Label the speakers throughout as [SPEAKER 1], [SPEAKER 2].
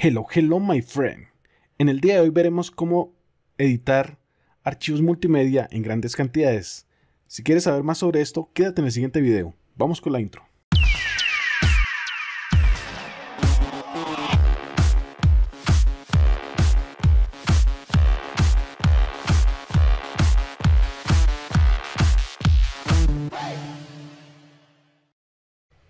[SPEAKER 1] Hello, hello my friend. En el día de hoy veremos cómo editar archivos multimedia en grandes cantidades. Si quieres saber más sobre esto, quédate en el siguiente video. Vamos con la intro.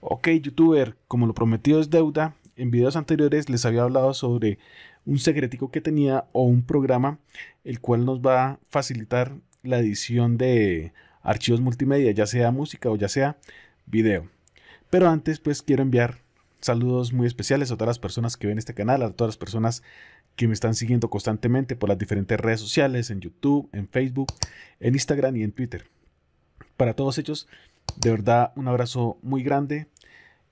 [SPEAKER 1] Ok, youtuber, como lo prometido es deuda, en videos anteriores les había hablado sobre un secretico que tenía o un programa el cual nos va a facilitar la edición de archivos multimedia, ya sea música o ya sea video. Pero antes pues quiero enviar saludos muy especiales a todas las personas que ven este canal, a todas las personas que me están siguiendo constantemente por las diferentes redes sociales, en YouTube, en Facebook, en Instagram y en Twitter. Para todos ellos, de verdad un abrazo muy grande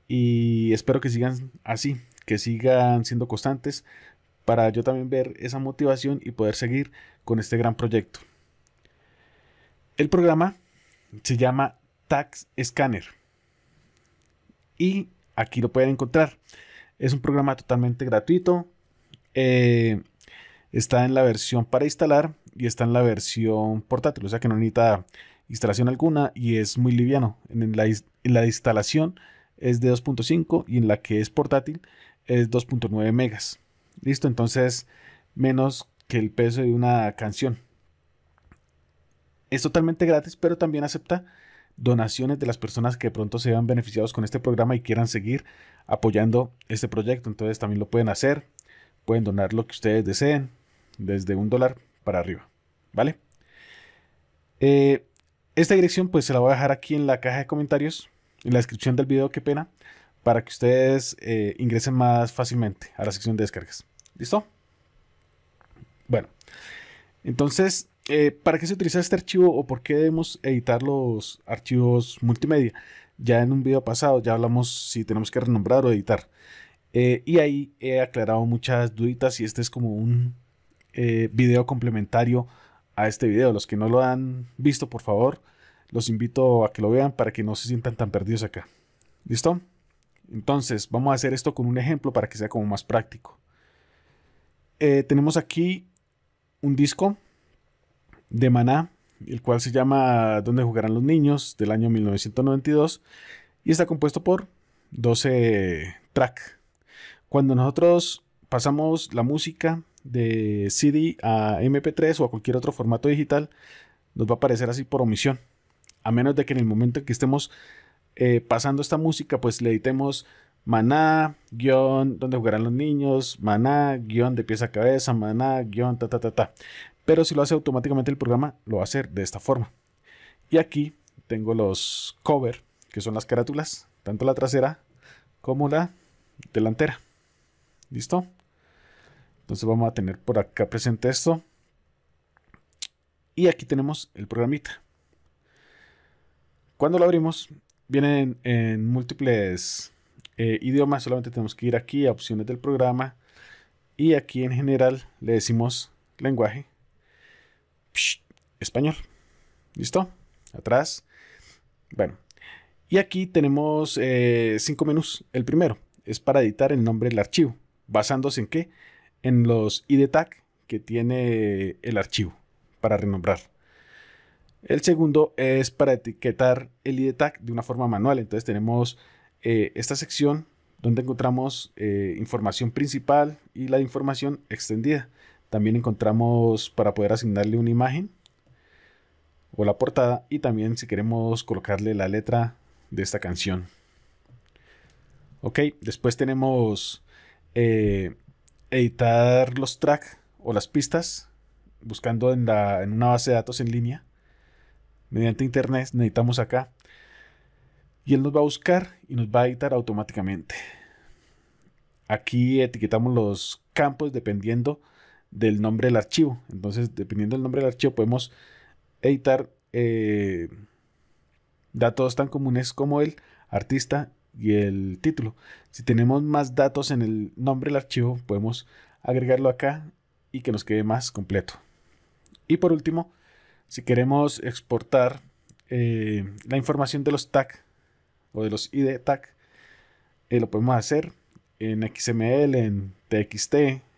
[SPEAKER 1] y espero que sigan así, que sigan siendo constantes para yo también ver esa motivación y poder seguir con este gran proyecto. El programa se llama Tax Scanner y aquí lo pueden encontrar. Es un programa totalmente gratuito. Eh, está en la versión para instalar y está en la versión portátil, o sea que no necesita instalación alguna y es muy liviano. en la instalación es de 2.5 y en la que es portátil es 2.9 megas. Listo, entonces menos que el peso de una canción. Es totalmente gratis, pero también acepta donaciones de las personas que de pronto se vean beneficiados con este programa y quieran seguir apoyando este proyecto. Entonces también lo pueden hacer. Pueden donar lo que ustedes deseen, desde un dólar para arriba. ¿Vale? Eh, esta dirección pues se la voy a dejar aquí en la caja de comentarios en la descripción del video, qué pena, para que ustedes eh, ingresen más fácilmente a la sección de descargas. ¿Listo? Bueno, entonces, eh, ¿para qué se utiliza este archivo o por qué debemos editar los archivos multimedia? Ya en un video pasado ya hablamos si tenemos que renombrar o editar. Eh, y ahí he aclarado muchas duditas y este es como un video complementario a este video. Los que no lo han visto, por favor, los invito a que lo vean para que no se sientan tan perdidos acá. ¿Listo? Entonces, vamos a hacer esto con un ejemplo para que sea como más práctico. Eh, tenemos aquí un disco de Maná, el cual se llama Donde jugarán los niños, del año 1992, y está compuesto por 12 track. Cuando nosotros pasamos la música de CD a MP3 o a cualquier otro formato digital, nos va a aparecer así por omisión a menos de que en el momento que estemos eh, pasando esta música, pues le editemos maná, guión, donde jugarán los niños, maná, guión de pieza a cabeza, maná, guión, ta, ta, ta, ta. Pero si lo hace automáticamente el programa, lo va a hacer de esta forma. Y aquí tengo los cover, que son las carátulas, tanto la trasera como la delantera. ¿Listo? Entonces vamos a tener por acá presente esto. Y aquí tenemos el programita. Cuando lo abrimos, vienen en múltiples eh, idiomas, solamente tenemos que ir aquí a opciones del programa y aquí en general le decimos lenguaje español. ¿Listo? Atrás. Bueno, y aquí tenemos eh, cinco menús. El primero es para editar el nombre del archivo, basándose en qué? En los ID e tag que tiene el archivo para renombrar. El segundo es para etiquetar el ID tag de una forma manual. Entonces tenemos eh, esta sección donde encontramos eh, información principal y la información extendida. También encontramos para poder asignarle una imagen o la portada y también si queremos colocarle la letra de esta canción. Ok, después tenemos eh, editar los tracks o las pistas buscando en una base de datos en línea mediante internet necesitamos acá. Y él nos va a buscar y nos va a editar automáticamente. Aquí etiquetamos los campos dependiendo del nombre del archivo. Entonces, dependiendo del nombre del archivo, podemos editar eh, datos tan comunes como el artista y el título. Si tenemos más datos en el nombre del archivo, podemos agregarlo acá y que nos quede más completo. Y por último, si queremos exportar eh, la información de los tag o de los ID tag, eh, lo podemos hacer en XML, en TXT,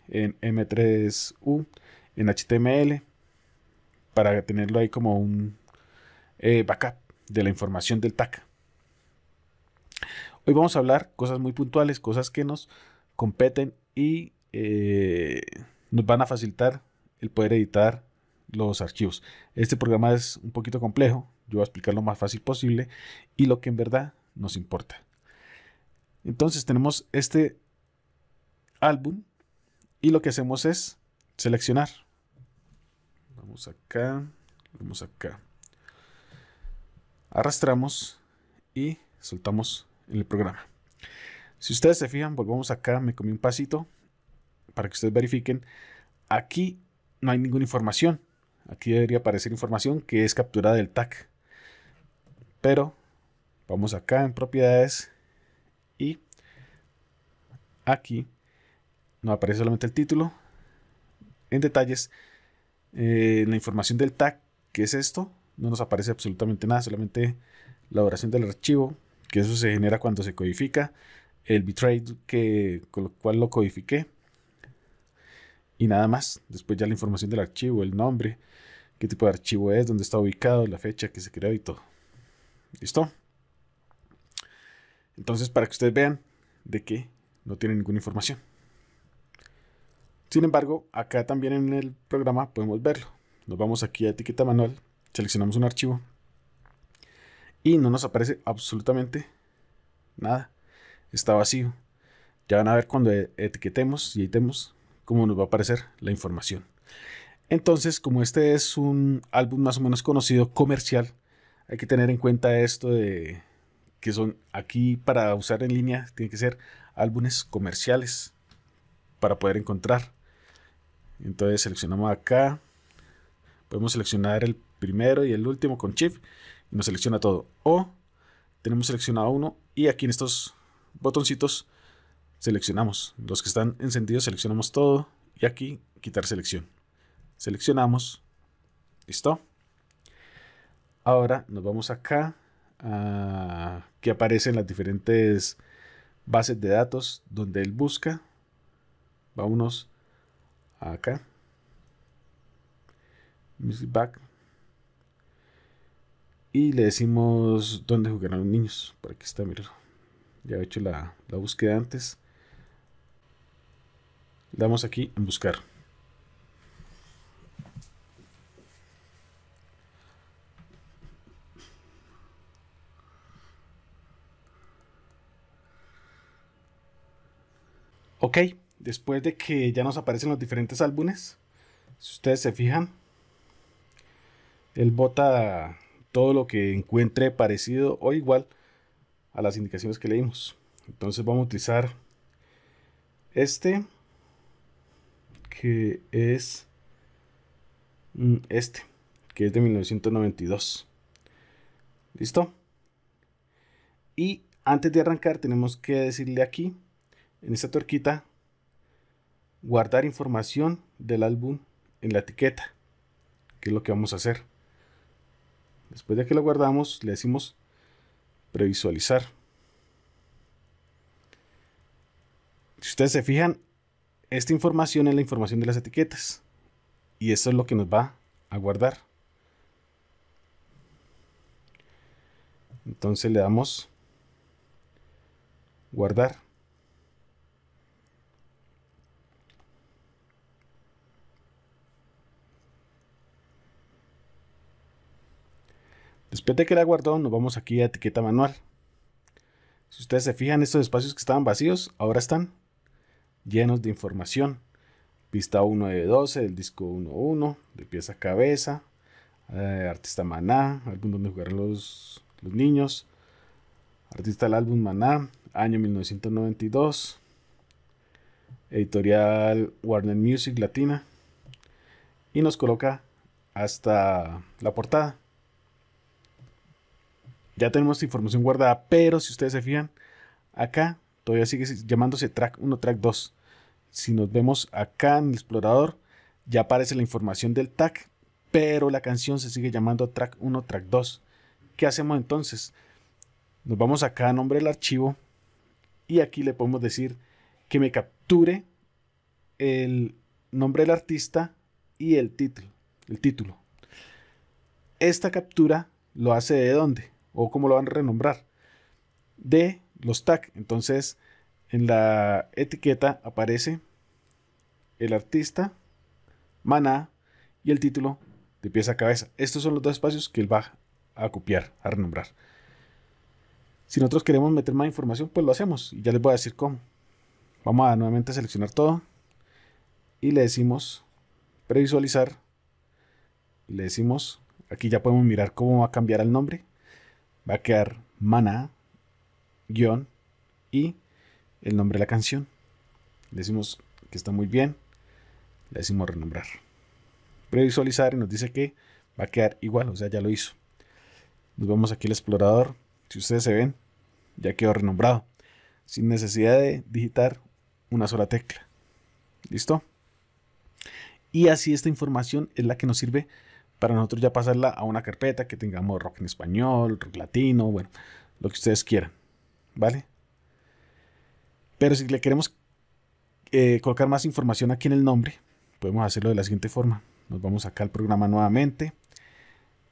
[SPEAKER 1] en M3U, en HTML, para tenerlo ahí como un eh, backup de la información del tag. Hoy vamos a hablar cosas muy puntuales, cosas que nos competen y nos van a facilitar el poder editar los archivos. Este programa es un poquito complejo, yo voy a explicar lo más fácil posible y lo que en verdad nos importa. Entonces tenemos este álbum y lo que hacemos es seleccionar. Vamos acá, vamos acá. Arrastramos y soltamos en el programa. Si ustedes se fijan, volvamos acá, me comí un pasito para que ustedes verifiquen. Aquí no hay ninguna información. Aquí debería aparecer información que es capturada del tag. Pero vamos acá en propiedades y aquí nos aparece solamente el título. En detalles, eh, la información del tag, que es esto, no nos aparece absolutamente nada, solamente la duración del archivo, que eso se genera cuando se codifica, el bitrate que, con lo cual lo codifiqué, y nada más. Después ya la información del archivo, el nombre, qué tipo de archivo es, dónde está ubicado, la fecha que se creó y todo. ¿Listo? Entonces, para que ustedes vean de que no tiene ninguna información. Sin embargo, acá también en el programa podemos verlo. Nos vamos aquí a etiqueta manual, seleccionamos un archivo y no nos aparece absolutamente nada. Está vacío. Ya van a ver cuando e-, etiquetemos y editemos como nos va a aparecer la información. Entonces, como este es un álbum más o menos conocido comercial, hay que tener en cuenta esto de que son aquí para usar en línea, tienen que ser álbumes comerciales para poder encontrar. Entonces seleccionamos acá, podemos seleccionar el primero y el último con Shift y nos selecciona todo. O tenemos seleccionado uno y aquí en estos botoncitos Seleccionamos. Los que están encendidos seleccionamos todo. Y aquí quitar selección. Seleccionamos. ¿Listo? Ahora nos vamos acá a ah, que aparecen las diferentes bases de datos donde él busca. Vámonos acá. Music Back. Y le decimos dónde jugaron los niños. Por aquí está, mira. Ya he hecho la, la búsqueda antes. Damos aquí en buscar. Ok, después de que ya nos aparecen los diferentes álbumes, si ustedes se fijan, él bota todo lo que encuentre parecido o igual a las indicaciones que leímos. Entonces vamos a utilizar este que es mm, este, que es de 1992. ¿Listo? Y antes de arrancar tenemos que decirle aquí, en esta torquita guardar información del álbum en la etiqueta, que es lo que vamos a hacer. Después de que lo guardamos, le decimos previsualizar. Si ustedes se fijan, esta información es la información de las etiquetas. Y eso es lo que nos va a guardar. Entonces le damos guardar. Después de que la guardó, nos vamos aquí a etiqueta manual. Si ustedes se fijan, estos espacios que estaban vacíos, ahora están llenos de información. Pista 1 de 12 del disco 11 de pieza a cabeza, eh, artista Maná, álbum donde jugaron los, los niños, artista del álbum Maná, año 1992, editorial Warner Music Latina, y nos coloca hasta la portada. Ya tenemos información guardada, pero si ustedes se fijan, acá Todavía sigue llamándose track 1, track 2. Si nos vemos acá en el explorador, ya aparece la información del tag, pero la canción se sigue llamando track 1, track 2. ¿Qué hacemos entonces? Nos vamos acá a nombre del archivo y aquí le podemos decir que me capture el nombre del artista y el título. El título. Esta captura lo hace de dónde o cómo lo van a renombrar. De los tag, Entonces, en la etiqueta aparece el artista, maná y el título de pieza a cabeza. Estos son los dos espacios que él va a copiar, a renombrar. Si nosotros queremos meter más información, pues lo hacemos. Y ya les voy a decir cómo. Vamos a nuevamente seleccionar todo. Y le decimos previsualizar. le decimos, aquí ya podemos mirar cómo va a cambiar el nombre. Va a quedar maná guión y el nombre de la canción. decimos que está muy bien, le decimos renombrar. Previsualizar y nos dice que va a quedar igual, o sea, ya lo hizo. Nos vemos aquí el explorador. Si ustedes se ven, ya quedó renombrado. Sin necesidad de digitar una sola tecla. ¿Listo? Y así esta información es la que nos sirve para nosotros ya pasarla a una carpeta que tengamos rock en español, rock latino, bueno, lo que ustedes quieran. ¿vale? Pero si le queremos eh, colocar más información aquí en el nombre, podemos hacerlo de la siguiente forma. Nos vamos acá al programa nuevamente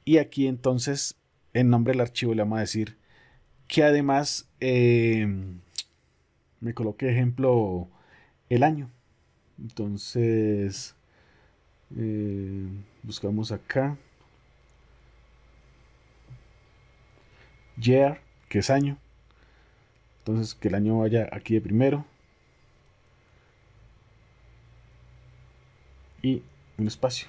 [SPEAKER 1] y aquí entonces en nombre del archivo le vamos a decir que además eh, me coloqué ejemplo el año. Entonces eh, buscamos acá year, que es año. Entonces que el año vaya aquí de primero. Y un espacio.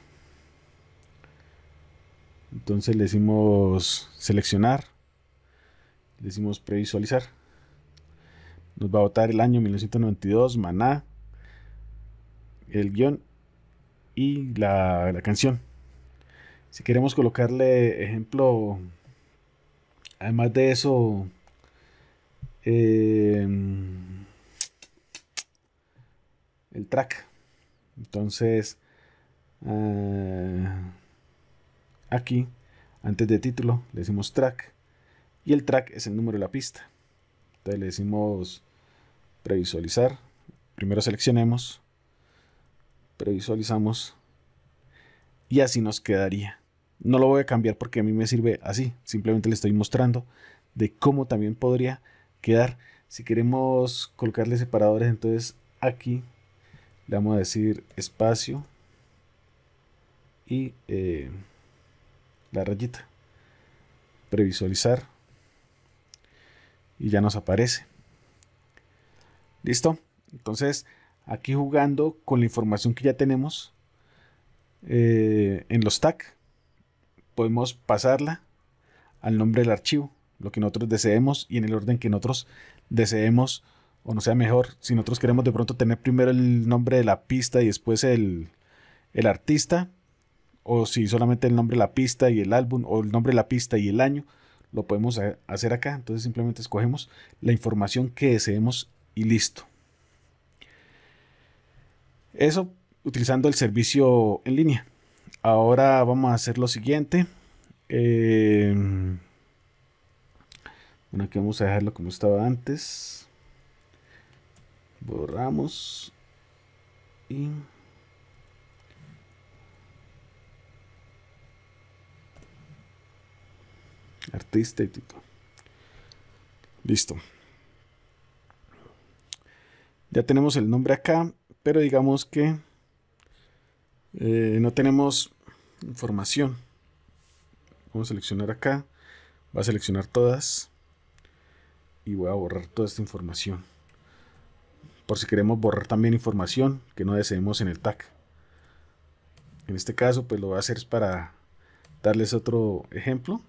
[SPEAKER 1] Entonces le decimos seleccionar. Le decimos previsualizar. Nos va a votar el año 1992, maná, el guión y la, la canción. Si queremos colocarle ejemplo, además de eso, Em, el track. Entonces, ah, aquí, antes de título, le decimos track. Y el track es el número de la pista. Entonces le decimos previsualizar. Primero seleccionemos. Previsualizamos. Y así nos quedaría. No lo voy a cambiar porque a mí me sirve así. Simplemente le estoy mostrando de cómo también podría quedar. Si queremos colocarle separadores, entonces aquí le vamos a decir espacio y eh, la rayita. Previsualizar. Y ya nos aparece. ¿Listo? Entonces, aquí jugando con la información que ya tenemos eh, en los tags, podemos pasarla al nombre del archivo lo que nosotros deseemos y en el orden que nosotros deseemos, o no sea mejor, si nosotros queremos de pronto tener primero el nombre de la pista y después el, artista, o si solamente el nombre de la pista y el álbum, o el nombre de la pista y el año, lo podemos hacer acá. Entonces simplemente escogemos la información que deseemos y listo. Eso utilizando el servicio en línea. Ahora vamos a hacer lo siguiente. Eh, bueno, aquí vamos a dejarlo como estaba antes. Borramos. Y... Artista y tipo. Listo. Ya tenemos el nombre acá, pero digamos que eh, no tenemos información. Vamos a seleccionar acá. Va a seleccionar todas y voy a borrar toda esta información. Por si queremos borrar también información que no deseemos en el tag. En este caso, pues lo voy a hacer para darles otro ejemplo.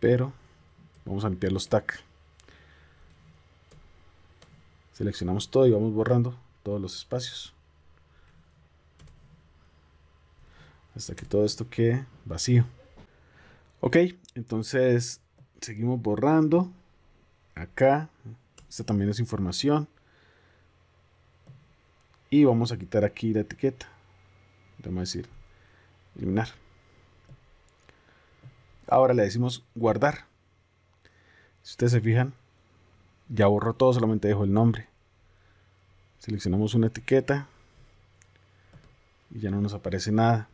[SPEAKER 1] Pero vamos a limpiar los tags. Seleccionamos todo y vamos borrando todos los espacios. Hasta que todo esto quede vacío. Ok, entonces Seguimos borrando. Acá. Esta también es información. Y vamos a quitar aquí la etiqueta. Vamos a decir eliminar. Ahora le decimos guardar. Si ustedes se fijan, ya borro todo, solamente dejo el nombre. Seleccionamos una etiqueta y ya no nos aparece nada.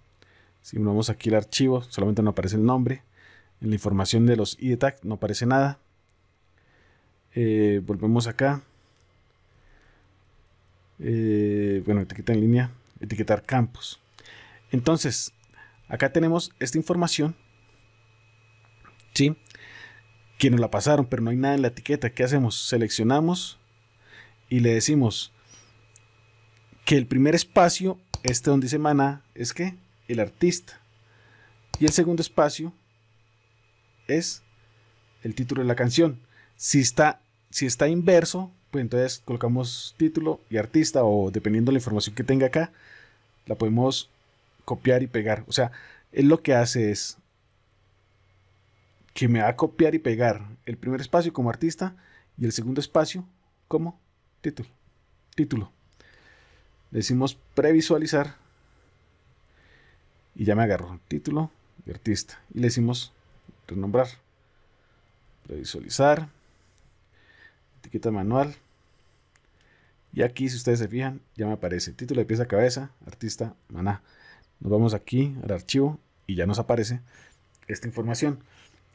[SPEAKER 1] Si vamos aquí el archivo, solamente nos aparece el nombre. En la información de los ID no aparece nada. Eh, volvemos acá. Eh, bueno, etiqueta en línea, etiquetar campos. Entonces, acá tenemos esta información. ¿Sí? Que nos la pasaron, pero no hay nada en la etiqueta. ¿Qué hacemos? Seleccionamos y le decimos que el primer espacio, este donde dice maná, es que el artista. Y el segundo espacio es el título de la canción. Si está, si está inverso, pues entonces colocamos título y artista o dependiendo de la información que tenga acá, la podemos copiar y pegar. O sea, él lo que hace es que me va a copiar y pegar el primer espacio como artista y el segundo espacio como título. Título. Decimos previsualizar y ya me agarró título y artista. Y le decimos renombrar, visualizar, etiqueta manual. Y aquí, si ustedes se fijan, ya me aparece título de pieza cabeza, artista, maná. Nos vamos aquí al archivo y ya nos aparece esta información.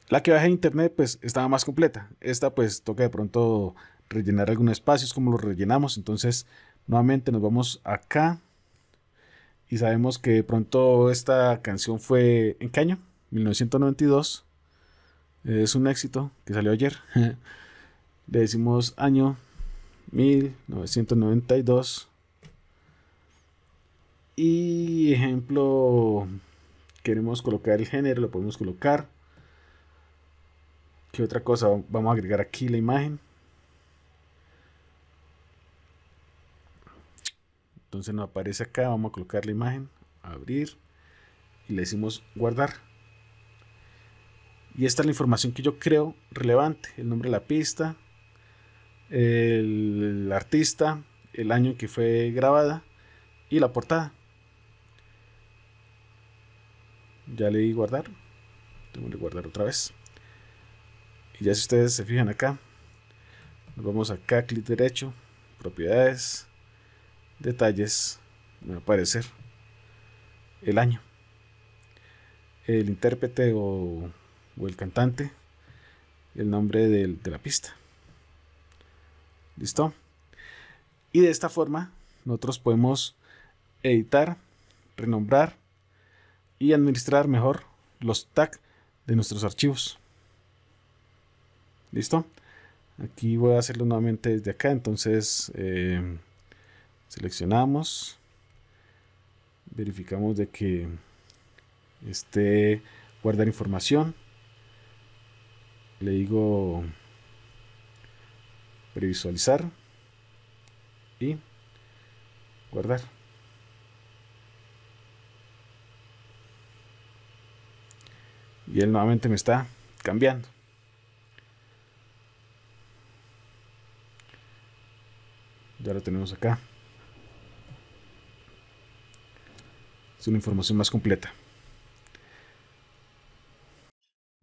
[SPEAKER 1] La que bajé de internet pues estaba más completa. Esta pues toca de pronto rellenar algunos espacios como lo rellenamos. Entonces nuevamente nos vamos acá y sabemos que de pronto esta canción fue en qué año? 1992. Es un éxito que salió ayer. Le decimos año 1992. Y ejemplo, queremos colocar el género, lo podemos colocar. ¿Qué otra cosa? Vamos a agregar aquí la imagen. Entonces nos aparece acá, vamos a colocar la imagen, abrir y le decimos guardar. Y esta es la información que yo creo relevante. El nombre de la pista, el artista, el año que fue grabada y la portada. Ya le di guardar. Tengo que guardar otra vez. Y ya si ustedes se fijan acá, nos vamos acá, clic derecho, propiedades, detalles, me va a aparecer el año. El intérprete o o el cantante el nombre de la pista. ¿Listo? Y de esta forma nosotros podemos editar, renombrar y administrar mejor los tags de nuestros archivos. ¿Listo? Aquí voy a hacerlo nuevamente desde acá, entonces eh, seleccionamos, verificamos de que esté guardar información, le digo previsualizar y guardar. Y él nuevamente me está cambiando. Ya lo tenemos acá. Es una información más completa.